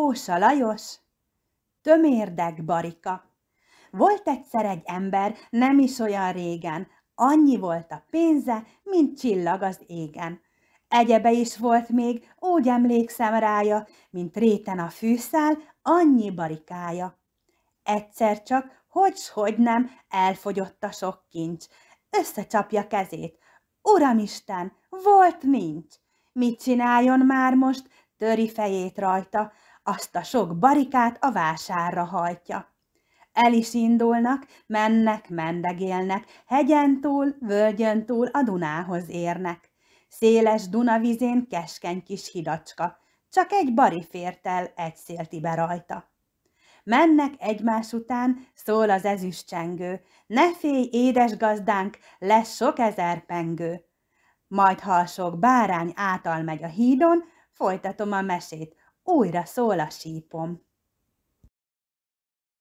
Pósa Lajos, Tömérdek Barika. Volt egyszer egy ember, nem is olyan régen, annyi volt a pénze, mint csillag az égen. Egyebe is volt még, úgy emlékszem rája, mint réten a fűszál, annyi barikája. Egyszer csak, hogy s hogy nem, elfogyott a sok kincs. Összecsapja kezét. Uramisten, volt nincs. Mit csináljon már most? Töri fejét rajta azt a sok barikát a vásárra hajtja. El is indulnak, mennek, mendegélnek, hegyen túl, völgyön túl a Dunához érnek. Széles Dunavizén keskeny kis hidacska, csak egy bari fértel egy szélti be rajta. Mennek egymás után, szól az ezüst csengő, ne félj, édes gazdánk, lesz sok ezer pengő. Majd ha a sok bárány átal megy a hídon, folytatom a mesét, újra szól a sípom.